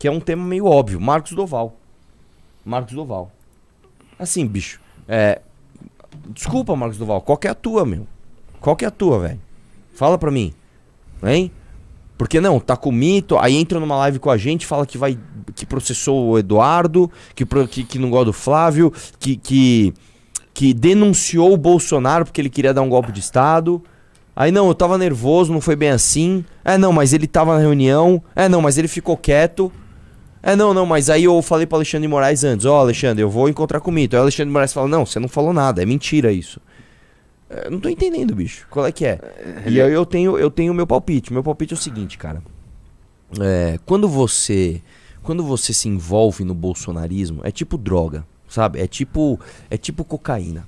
que é um tema meio óbvio. Marcos Doval. Marcos Doval. Assim, bicho. É... Desculpa, Marcos Doval. Qual que é a tua, meu? Qual que é a tua, velho? Fala pra mim. Hein? Porque não, tá com mito, aí entra numa live com a gente, fala que vai que processou o Eduardo, que, que, que não gosta do Flávio, que, que, que denunciou o Bolsonaro porque ele queria dar um golpe de Estado. Aí não, eu tava nervoso, não foi bem assim. É, não, mas ele tava na reunião. É, não, mas ele ficou quieto. É, não, não, mas aí eu falei para Alexandre de Moraes antes, ó, oh, Alexandre, eu vou encontrar com o Mito. Aí o Alexandre de Moraes fala, não, você não falou nada, é mentira isso. É, eu não tô entendendo, bicho. Qual é que é? E aí eu tenho eu tenho meu palpite. Meu palpite é o seguinte, cara. É, quando você quando você se envolve no bolsonarismo, é tipo droga, sabe? É tipo é tipo cocaína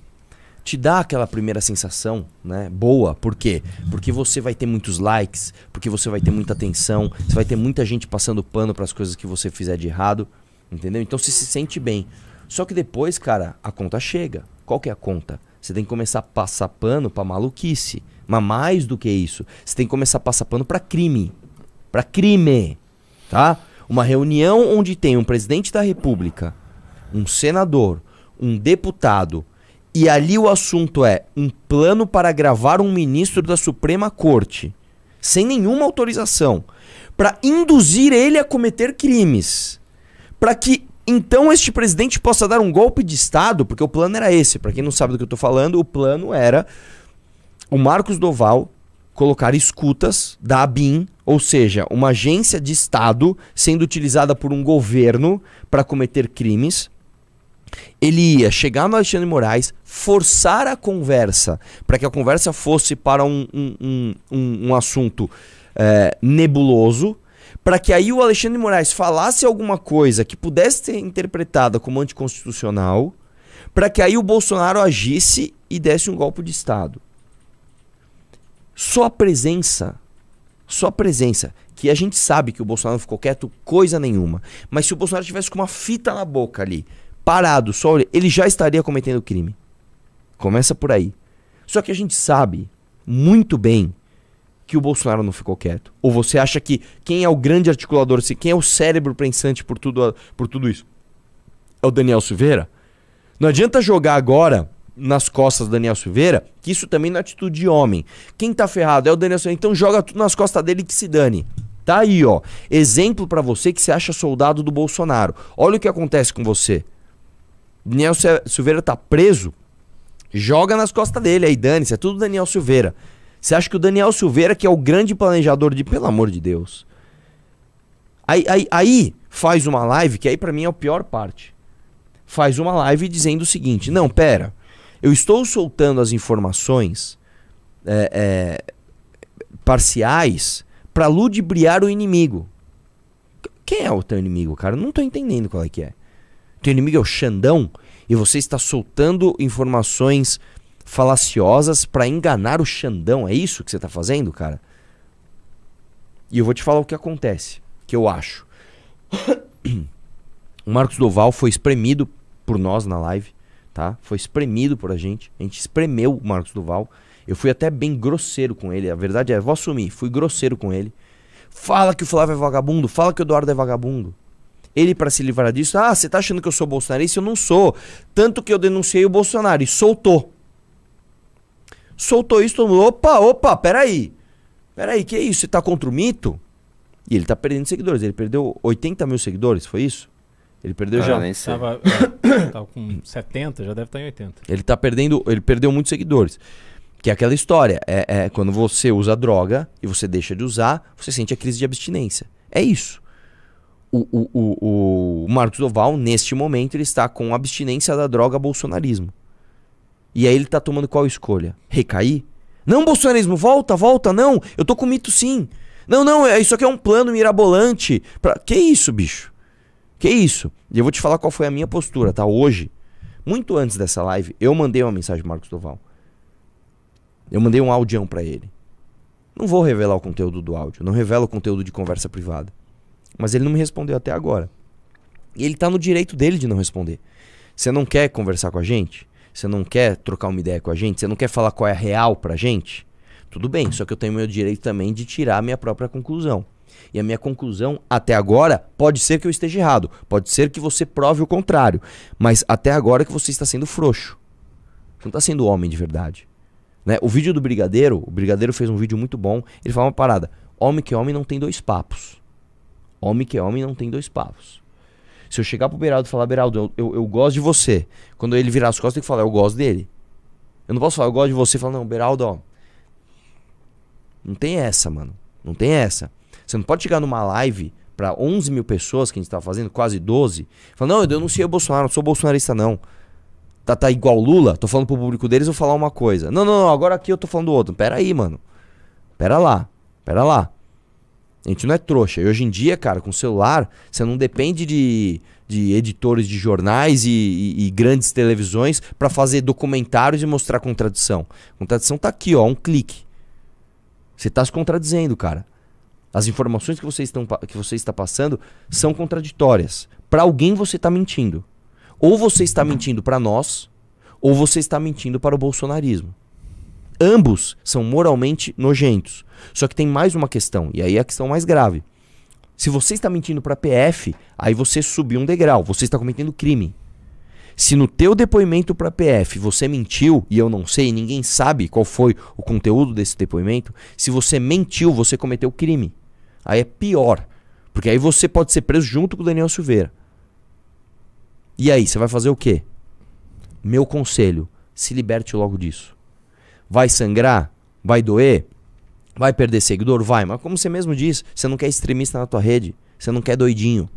te dá aquela primeira sensação, né? Boa. Por quê? Porque você vai ter muitos likes, porque você vai ter muita atenção, você vai ter muita gente passando pano para as coisas que você fizer de errado, entendeu? Então você se sente bem. Só que depois, cara, a conta chega. Qual que é a conta? Você tem que começar a passar pano para maluquice, mas mais do que isso, você tem que começar a passar pano para crime. Para crime, tá? Uma reunião onde tem um presidente da República, um senador, um deputado, e ali o assunto é um plano para gravar um ministro da Suprema Corte, sem nenhuma autorização, para induzir ele a cometer crimes, para que então este presidente possa dar um golpe de Estado, porque o plano era esse. Para quem não sabe do que eu estou falando, o plano era o Marcos Doval colocar escutas da ABIN, ou seja, uma agência de Estado sendo utilizada por um governo para cometer crimes ele ia chegar no Alexandre Moraes, forçar a conversa, para que a conversa fosse para um, um, um, um assunto é, nebuloso, para que aí o Alexandre Moraes falasse alguma coisa que pudesse ser interpretada como anticonstitucional, para que aí o Bolsonaro agisse e desse um golpe de Estado. Só a presença, só a presença, que a gente sabe que o Bolsonaro ficou quieto coisa nenhuma, mas se o Bolsonaro tivesse com uma fita na boca ali, parado, só olhando, ele já estaria cometendo crime. Começa por aí. Só que a gente sabe muito bem que o Bolsonaro não ficou quieto. Ou você acha que quem é o grande articulador, quem é o cérebro pensante por tudo, por tudo isso? É o Daniel Silveira? Não adianta jogar agora nas costas do Daniel Silveira, que isso também não é atitude de homem. Quem tá ferrado é o Daniel Silveira, então joga tudo nas costas dele que se dane. Tá aí, ó. Exemplo para você que se acha soldado do Bolsonaro. Olha o que acontece com você. Daniel Silveira tá preso, joga nas costas dele aí, dane-se, é tudo Daniel Silveira. Você acha que o Daniel Silveira, que é o grande planejador de. Pelo amor de Deus. Aí, aí, aí faz uma live, que aí para mim é a pior parte. Faz uma live dizendo o seguinte: não, pera, eu estou soltando as informações é, é, parciais para ludibriar o inimigo. Quem é o teu inimigo, cara? Não tô entendendo qual é que é teu inimigo é o Xandão e você está soltando informações falaciosas para enganar o Xandão. É isso que você está fazendo, cara? E eu vou te falar o que acontece, que eu acho. o Marcos Doval foi espremido por nós na live, tá? Foi espremido por a gente. A gente espremeu o Marcos Doval. Eu fui até bem grosseiro com ele. A verdade é, vou assumir, fui grosseiro com ele. Fala que o Flávio é vagabundo, fala que o Eduardo é vagabundo ele para se livrar disso, ah, você tá achando que eu sou bolsonarista? Eu não sou. Tanto que eu denunciei o Bolsonaro e soltou. Soltou isso, todo mundo, opa, opa, peraí. Peraí, que é isso? Você tá contra o mito? E ele tá perdendo seguidores. Ele perdeu 80 mil seguidores, foi isso? Ele perdeu ah, já. Nem sei. Tava, é, tava tá com 70, já deve estar tá em 80. Ele tá perdendo, ele perdeu muitos seguidores. Que é aquela história, é, é, quando você usa droga e você deixa de usar, você sente a crise de abstinência. É isso o, o, o, o Marcos Doval, neste momento, ele está com abstinência da droga bolsonarismo. E aí ele está tomando qual escolha? Recair? Não, bolsonarismo, volta, volta, não. Eu tô com mito sim. Não, não, é, isso aqui é um plano mirabolante. Pra... Que isso, bicho? Que isso? E eu vou te falar qual foi a minha postura, tá? Hoje, muito antes dessa live, eu mandei uma mensagem pro Marcos Doval. Eu mandei um áudio para ele. Não vou revelar o conteúdo do áudio, não revelo o conteúdo de conversa privada. Mas ele não me respondeu até agora. E ele está no direito dele de não responder. Você não quer conversar com a gente? Você não quer trocar uma ideia com a gente? Você não quer falar qual é a real pra gente? Tudo bem, só que eu tenho meu direito também de tirar a minha própria conclusão. E a minha conclusão, até agora, pode ser que eu esteja errado, pode ser que você prove o contrário, mas até agora que você está sendo frouxo. Você não está sendo homem de verdade. Né? O vídeo do Brigadeiro, o Brigadeiro fez um vídeo muito bom, ele fala uma parada: homem que é homem não tem dois papos. Homem que é homem não tem dois pavos. Se eu chegar pro Beraldo e falar, Beraldo, eu, eu, eu gosto de você. Quando ele virar as costas, tem que falar, eu gosto dele. Eu não posso falar, eu gosto de você e falar, não, Beraldo, ó. Não tem essa, mano. Não tem essa. Você não pode chegar numa live para 11 mil pessoas que a gente tá fazendo, quase 12, e falar, não, eu denunciei o Bolsonaro, não sou bolsonarista, não. Tá, tá igual Lula, tô falando pro público deles, vou falar uma coisa. Não, não, não, agora aqui eu tô falando outro. Pera aí, mano. Pera lá. Pera lá. A gente não é trouxa. E hoje em dia, cara, com celular, você não depende de, de editores de jornais e, e, e grandes televisões para fazer documentários e mostrar contradição. contradição tá aqui, ó, um clique. Você tá se contradizendo, cara. As informações que você, estão, que você está passando são contraditórias. Para alguém você está mentindo. Ou você está mentindo para nós, ou você está mentindo para o bolsonarismo. Ambos são moralmente nojentos. Só que tem mais uma questão, e aí é a questão mais grave. Se você está mentindo para a PF, aí você subiu um degrau, você está cometendo crime. Se no teu depoimento para a PF você mentiu e eu não sei, ninguém sabe qual foi o conteúdo desse depoimento, se você mentiu, você cometeu crime. Aí é pior, porque aí você pode ser preso junto com o Daniel Silveira. E aí, você vai fazer o quê? Meu conselho, se liberte logo disso. Vai sangrar? Vai doer? Vai perder seguidor? Vai, mas como você mesmo disse, você não quer extremista na tua rede, você não quer doidinho.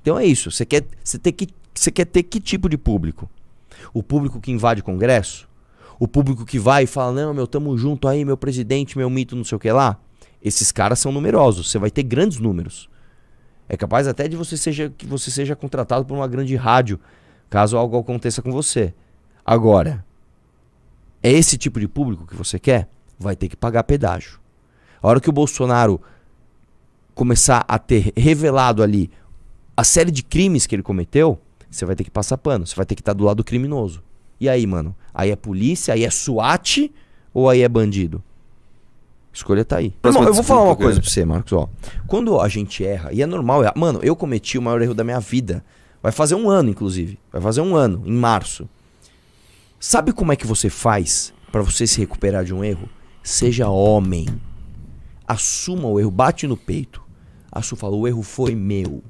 Então é isso, você quer, você ter, que, você quer ter que tipo de público? O público que invade congresso? O público que vai e fala, não, meu, tamo junto aí, meu presidente, meu mito, não sei o que lá? Esses caras são numerosos, você vai ter grandes números. É capaz até de você seja, que você seja contratado por uma grande rádio, caso algo aconteça com você. Agora, é esse tipo de público que você quer? Vai ter que pagar pedágio. A hora que o Bolsonaro começar a ter revelado ali a série de crimes que ele cometeu, você vai ter que passar pano, você vai ter que estar tá do lado do criminoso. E aí, mano? Aí é polícia, aí é SWAT ou aí é bandido? Escolha tá aí. Irmão, eu vou falar uma né? coisa pra você, Marcos, ó. Quando a gente erra, e é normal, é, mano, eu cometi o maior erro da minha vida. Vai fazer um ano, inclusive. Vai fazer um ano, em março. Sabe como é que você faz para você se recuperar de um erro? Seja homem. Assuma o erro, bate no peito. Assuma, fala, o erro foi meu.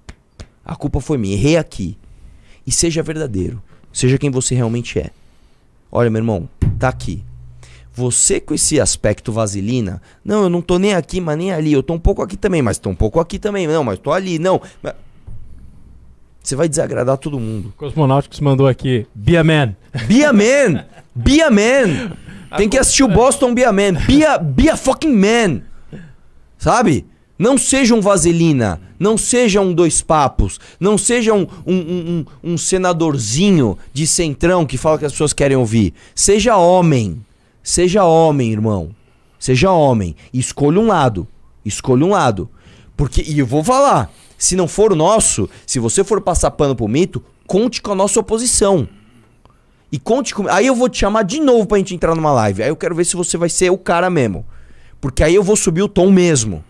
A culpa foi minha, errei aqui. E seja verdadeiro. Seja quem você realmente é. Olha, meu irmão, tá aqui. Você com esse aspecto vaselina, não, eu não tô nem aqui, mas nem ali. Eu tô um pouco aqui também, mas tô um pouco aqui também. Não, mas tô ali, não. Mas você vai desagradar todo mundo. Cosmonautics mandou aqui, Bia Man. Bia Man! Bia Man! Tem que assistir o Boston Bia Man. Bia, Bia fucking Man! Sabe? Não sejam vaselina, não sejam dois papos, não sejam um, um, um, um, senadorzinho de centrão que fala que as pessoas querem ouvir. Seja homem, seja homem, irmão. Seja homem. escolha um lado, escolha um lado. Porque, e eu vou falar, se não for o nosso, se você for passar pano pro mito, conte com a nossa oposição. E conte com. Aí eu vou te chamar de novo pra gente entrar numa live. Aí eu quero ver se você vai ser o cara mesmo. Porque aí eu vou subir o tom mesmo.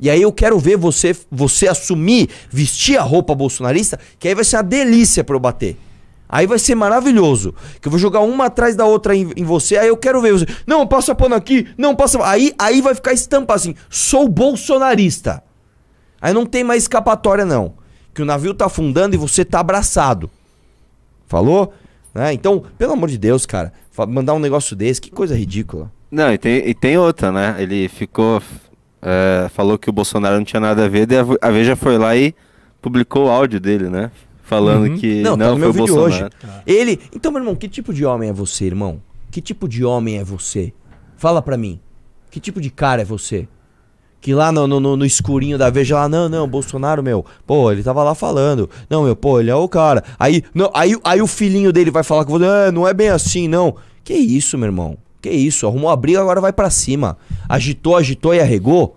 E aí eu quero ver você você assumir, vestir a roupa bolsonarista, que aí vai ser uma delícia para eu bater. Aí vai ser maravilhoso. Que eu vou jogar uma atrás da outra em, em você, aí eu quero ver você. Não, passa pano aqui, não passa. Aí aí vai ficar estampa assim: sou bolsonarista. Aí não tem mais escapatória, não. Que o navio tá afundando e você tá abraçado. Falou? Né? Então, pelo amor de Deus, cara, mandar um negócio desse, que coisa ridícula. Não, e tem, e tem outra, né? Ele ficou. É, falou que o Bolsonaro não tinha nada a ver, e a Veja foi lá e publicou o áudio dele, né? Falando uhum. que não, tá não tá foi o Bolsonaro. Hoje. Ele. Então, meu irmão, que tipo de homem é você, irmão? Que tipo de homem é você? Fala pra mim. Que tipo de cara é você? que lá no, no, no, escurinho da Veja lá, não, não, Bolsonaro, meu, pô, ele tava lá falando, não, meu, pô, ele é o cara. Aí, não, aí, aí o filhinho dele vai falar com você, ah, não é bem assim, não. Que isso, meu irmão? Que isso? Arrumou a briga, agora vai para cima. Agitou, agitou e arregou?